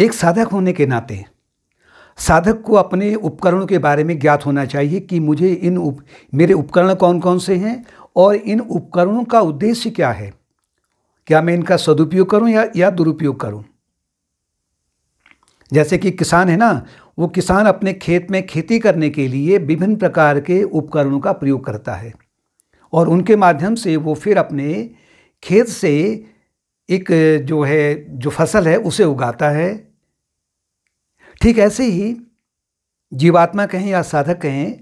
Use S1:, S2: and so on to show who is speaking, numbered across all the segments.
S1: एक साधक होने के नाते साधक को अपने उपकरणों के बारे में ज्ञात होना चाहिए कि मुझे इन उप मेरे उपकरण कौन कौन से हैं और इन उपकरणों का उद्देश्य क्या है क्या मैं इनका सदुपयोग करूं या, या दुरुपयोग करूं जैसे कि किसान है ना वो किसान अपने खेत में खेती करने के लिए विभिन्न प्रकार के उपकरणों का प्रयोग करता है और उनके माध्यम से वो फिर अपने खेत से एक जो है जो फसल है उसे उगाता है ठीक ऐसे ही जीवात्मा कहें या साधक कहें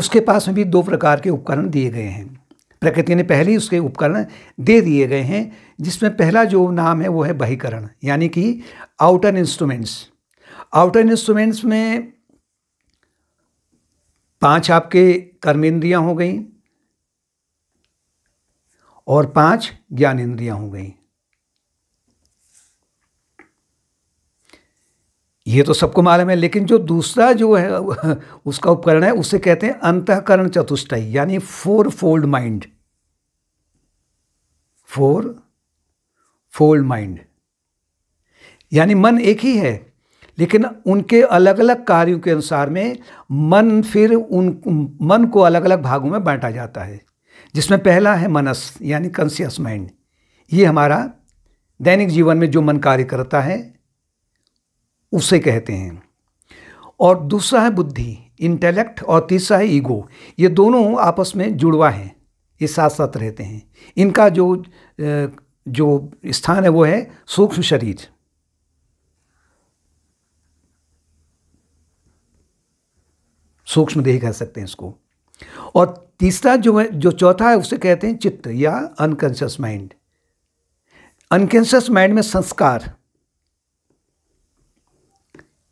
S1: उसके पास में भी दो प्रकार के उपकरण दिए गए हैं प्रकृति ने पहले ही उसके उपकरण दे दिए गए हैं जिसमें पहला जो नाम है वो है बहिकरण यानी कि आउटर इंस्ट्रूमेंट्स आउटर इंस्ट्रूमेंट्स में पांच आपके इंद्रियां हो गई और पांच इंद्रियां हो गई ये तो सबको मालूम है लेकिन जो दूसरा जो है उसका उपकरण है उसे कहते हैं अंतकरण चतुष्टय यानी four fold mind four fold mind यानी मन एक ही है लेकिन उनके अलग अलग कार्यों के अनुसार में मन फिर उन मन को अलग अलग भागों में बांटा जाता है जिसमें पहला है मनस यानी कंसियस माइंड ये हमारा दैनिक जीवन में जो मन कार्य करता है उसे कहते हैं और दूसरा है बुद्धि इंटेलेक्ट और तीसरा है ईगो ये दोनों आपस में जुड़वा हैं ये साथ साथ रहते हैं इनका जो जो स्थान है वो है सूक्ष्म शरीर सूक्ष्म देह कह सकते हैं इसको और तीसरा जो है जो चौथा है उसे कहते हैं चित्त या अनकॉन्शियस माइंड अनकॉन्शियस माइंड में संस्कार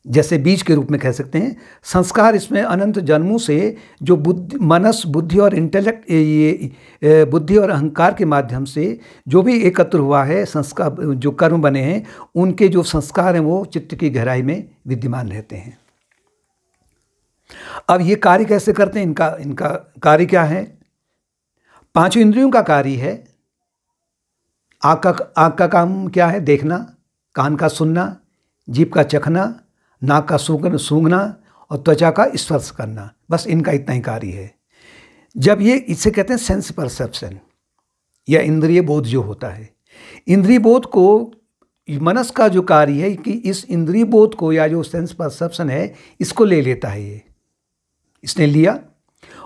S1: जैसे बीज के रूप में कह सकते हैं संस्कार इसमें अनंत जन्मों से जो बुद्धि मनस बुद्धि और इंटेलेक्ट ये बुद्धि और अहंकार के माध्यम से जो भी एकत्र हुआ है संस्कार जो कर्म बने हैं उनके जो संस्कार हैं वो चित्त की गहराई में विद्यमान रहते हैं अब ये कार्य कैसे करते हैं इनका इनका कार्य क्या है पांच इंद्रियों का कार्य है आग का आग का काम क्या है देखना कान का सुनना जीप का चखना नाक का सूखन सूंघना और त्वचा का स्पर्श करना बस इनका इतना ही कार्य है जब ये इसे कहते हैं सेंस परसेप्शन या इंद्रिय बोध जो होता है इंद्रिय बोध को मनस का जो कार्य है कि इस इंद्रिय बोध को या जो सेंस परसेप्शन है इसको ले लेता है ये इसने लिया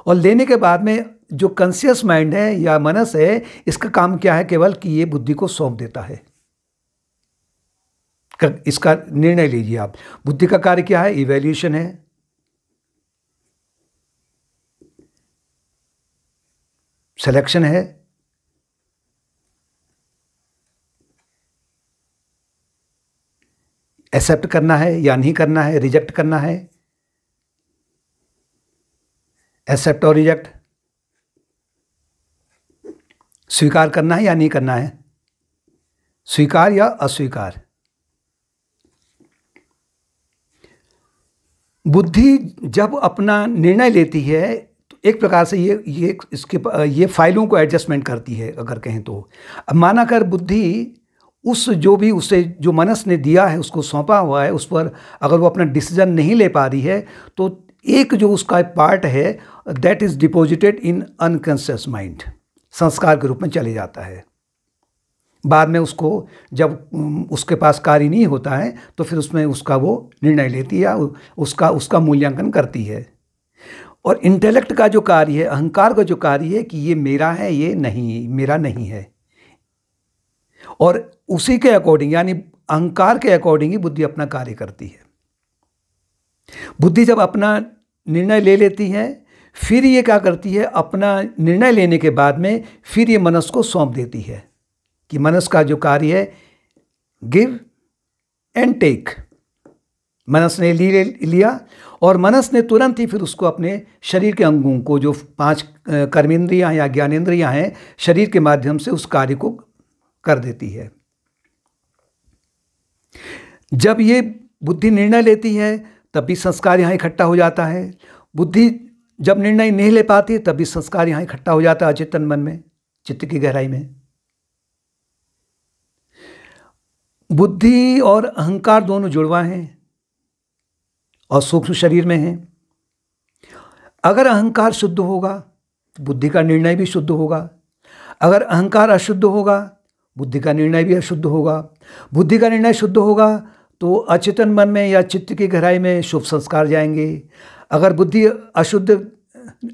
S1: और लेने के बाद में जो कंसियस माइंड है या मनस है इसका काम क्या है केवल कि ये बुद्धि को सौंप देता है इसका निर्णय लीजिए आप बुद्धि का कार्य क्या है इवेल्यूशन है सिलेक्शन है एक्सेप्ट करना है या नहीं करना है रिजेक्ट करना है एक्सेप्ट और रिजेक्ट स्वीकार करना है या नहीं करना है स्वीकार या अस्वीकार बुद्धि जब अपना निर्णय लेती है तो एक प्रकार से ये ये इसके ये फाइलों को एडजस्टमेंट करती है अगर कहें तो अब माना कर बुद्धि उस जो भी उसे जो मनस ने दिया है उसको सौंपा हुआ है उस पर अगर वो अपना डिसीजन नहीं ले पा रही है तो एक जो उसका पार्ट है that is deposited in unconscious mind संस्कार के रूप में चले जाता है बाद में उसको जब उसके पास कार्य नहीं होता है तो फिर उसमें उसका वो निर्णय लेती है उसका उसका मूल्यांकन करती है और इंटेलेक्ट का जो कार्य है अहंकार का जो कार्य है कि ये मेरा है ये नहीं मेरा नहीं है और उसी के अकॉर्डिंग यानी अहंकार के अकॉर्डिंग ही बुद्धि अपना कार्य करती है बुद्धि जब अपना निर्णय ले लेती है फिर ये क्या करती है अपना निर्णय लेने के बाद में फिर ये मनस को सौंप देती है कि मनस का जो कार्य है गिव एंड टेक मनस ने ली लिया और मनस ने तुरंत ही फिर उसको अपने शरीर के अंगों को जो पांच कर्मेंद्रियां या ज्ञानेन्द्रियां हैं शरीर के माध्यम से उस कार्य को कर देती है जब ये बुद्धि निर्णय लेती है तब भी संस्कार यहाँ इकट्ठा हो जाता है बुद्धि जब निर्णय नहीं ले पाती तब भी संस्कार यहाँ इकट्ठा हो जाता है अचेतन मन में चित्त की गहराई में बुद्धि और अहंकार दोनों जुड़वा हैं और सूक्ष्म शरीर में हैं अगर अहंकार शुद्ध होगा तो बुद्धि का निर्णय भी शुद्ध होगा अगर अहंकार अशुद्ध होगा बुद्धि का निर्णय भी अशुद्ध होगा बुद्धि का निर्णय शुद्ध होगा तो अचेतन मन में या चित्त की गहराई में शुभ संस्कार जाएंगे अगर बुद्धि अशुद्ध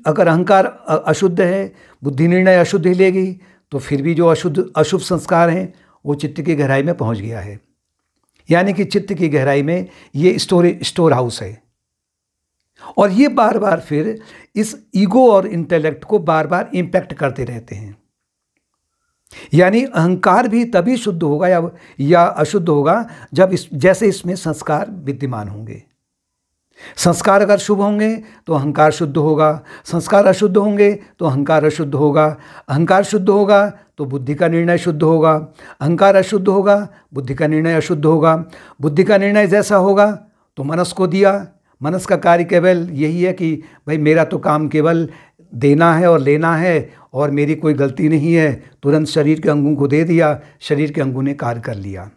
S1: अगर अहंकार अशुद्ध है बुद्धि निर्णय अशुद्ध ही लेगी तो फिर भी जो अशुद्ध अशुभ संस्कार हैं वो चित्त की गहराई में पहुंच गया है यानी कि चित्त की गहराई में ये स्टोरे स्टोर हाउस है और ये बार बार फिर इस ईगो और इंटेलेक्ट को बार बार इम्पैक्ट करते रहते हैं यानी अहंकार भी तभी शुद्ध होगा या या अशुद्ध होगा जब इस जैसे इसमें संस्कार विद्यमान होंगे संस्कार अगर शुभ होंगे तो अहंकार शुद्ध होगा संस्कार अशुद्ध होंगे तो अहंकार अशुद्ध होगा अहंकार शुद्ध होगा तो बुद्धि का निर्णय शुद्ध होगा अहंकार अशुद्ध होगा बुद्धि का निर्णय अशुद्ध होगा बुद्धि का निर्णय जैसा होगा तो मनस को दिया मनस का कार्य केवल यही है कि भाई मेरा तो काम केवल देना है और लेना है और मेरी कोई गलती नहीं है तुरंत शरीर के अंगों को दे दिया शरीर के अंगों ने कार्य कर लिया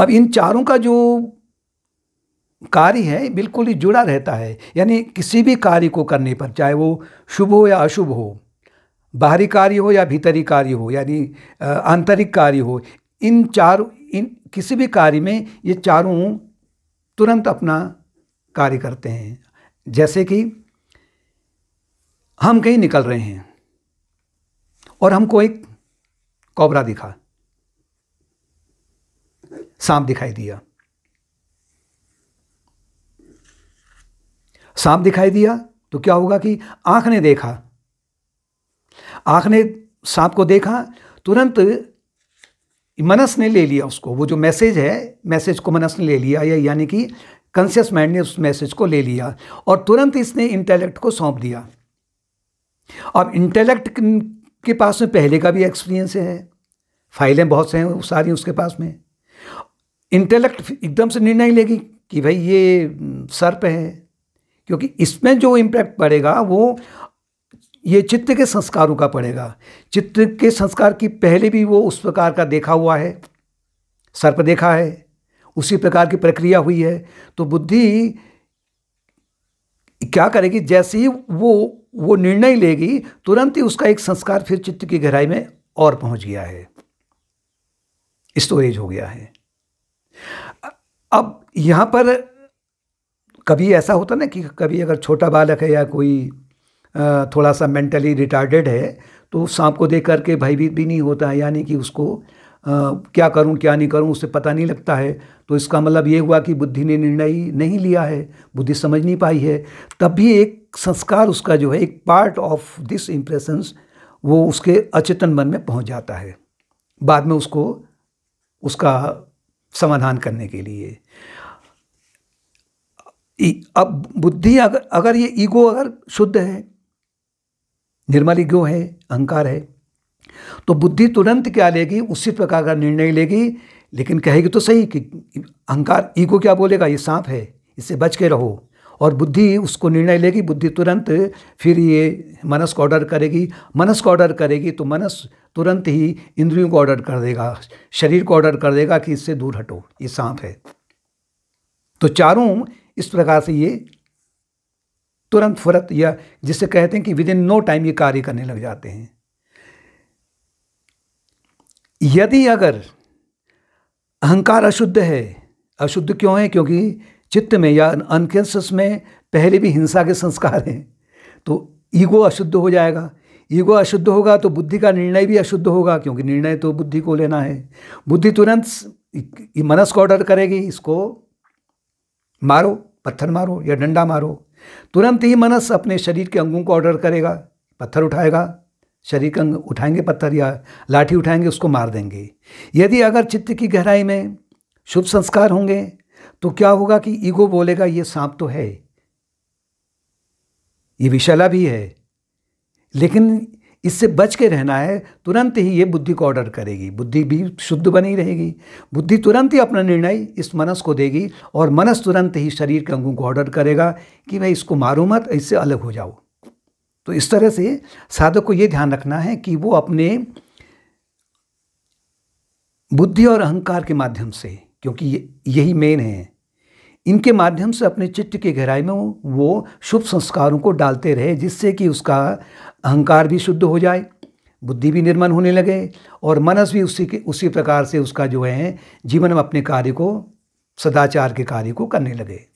S1: अब इन चारों का जो कार्य है बिल्कुल ही जुड़ा रहता है यानी किसी भी कार्य को करने पर चाहे वो शुभ हो या अशुभ हो बाहरी कार्य हो या भीतरी कार्य हो यानी आंतरिक कार्य हो इन चार इन किसी भी कार्य में ये चारों तुरंत अपना कार्य करते हैं जैसे कि हम कहीं निकल रहे हैं और हमको एक कोबरा दिखा सांप दिखाई दिया सांप दिखाई दिया तो क्या होगा कि आंख ने देखा आंख ने सांप को देखा तुरंत मनस ने ले लिया उसको वो जो मैसेज है मैसेज को मनस ने ले लिया या यानी कि कॉन्शियस माइंड ने उस मैसेज को ले लिया और तुरंत इसने इंटेलेक्ट को सौंप दिया अब इंटेलेक्ट के पास में पहले का भी एक्सपीरियंस है फाइलें बहुत से हैं सारी उसके पास में इंटेलेक्ट एकदम से निर्णय लेगी कि भाई ये सर्प है क्योंकि इसमें जो इम्पैक्ट पड़ेगा वो ये चित्त के संस्कारों का पड़ेगा चित्र के संस्कार की पहले भी वो उस प्रकार का देखा हुआ है सर्प देखा है उसी प्रकार की प्रक्रिया हुई है तो बुद्धि क्या करेगी जैसे ही वो वो निर्णय लेगी तुरंत ही उसका एक संस्कार फिर चित्त की गहराई में और पहुंच गया है स्टोरेज हो गया है अब यहां पर कभी ऐसा होता ना कि कभी अगर छोटा बालक है या कोई थोड़ा सा मेंटली रिटार्डेड है तो सांप को देख करके भयभीत भी नहीं होता है यानी कि उसको आ, क्या करूं क्या नहीं करूं उसे पता नहीं लगता है तो इसका मतलब ये हुआ कि बुद्धि ने निर्णय नहीं लिया है बुद्धि समझ नहीं पाई है तब भी एक संस्कार उसका जो है एक पार्ट ऑफ दिस इम्प्रेशंस वो उसके अचेतन मन में पहुंच जाता है बाद में उसको उसका समाधान करने के लिए अब बुद्धि अगर अगर ये ईगो अगर शुद्ध है निर्मल ईगो है अहंकार है तो बुद्धि तुरंत क्या लेगी उसी प्रकार का निर्णय लेगी लेकिन कहेगी तो सही कि अहंकार ईगो क्या बोलेगा ये सांप है इससे बच के रहो और बुद्धि उसको निर्णय लेगी बुद्धि तुरंत फिर ये मनस को ऑर्डर करेगी मनस को ऑर्डर करेगी तो मनस तुरंत ही इंद्रियों को ऑर्डर कर देगा शरीर को ऑर्डर कर देगा कि इससे दूर हटो ये सांप है तो चारों इस प्रकार से ये तुरंत फुरत या जिसे कहते हैं कि विद इन नो टाइम ये कार्य करने लग जाते हैं यदि अगर अहंकार अशुद्ध है अशुद्ध क्यों है क्योंकि चित्त में या अनकॉन्शियस में पहले भी हिंसा के संस्कार हैं तो ईगो अशुद्ध हो जाएगा ईगो अशुद्ध होगा तो बुद्धि का निर्णय भी अशुद्ध होगा क्योंकि निर्णय तो बुद्धि को लेना है बुद्धि तुरंत मनस को ऑर्डर करेगी इसको मारो पत्थर मारो या डंडा मारो तुरंत ही मनस अपने शरीर के अंगों को ऑर्डर करेगा पत्थर उठाएगा शरीर के अंग उठाएंगे पत्थर या लाठी उठाएंगे उसको मार देंगे यदि अगर चित्त की गहराई में शुभ संस्कार होंगे तो क्या होगा कि ईगो बोलेगा ये सांप तो है ये विशाला भी है लेकिन इससे बच के रहना है तुरंत ही ये बुद्धि को ऑर्डर करेगी बुद्धि भी शुद्ध बनी रहेगी बुद्धि तुरंत ही अपना निर्णय इस मनस को देगी और मनस तुरंत ही शरीर के अंगों को ऑर्डर करेगा कि मैं इसको मारूँ मत इससे अलग हो जाओ तो इस तरह से साधक को ये ध्यान रखना है कि वो अपने बुद्धि और अहंकार के माध्यम से क्योंकि यही मेन है इनके माध्यम से अपने चित्त की गहराई में वो शुभ संस्कारों को डालते रहे जिससे कि उसका अहंकार भी शुद्ध हो जाए बुद्धि भी निर्मल होने लगे और मनस भी उसी के उसी प्रकार से उसका जो है जीवन में अपने कार्य को सदाचार के कार्य को करने लगे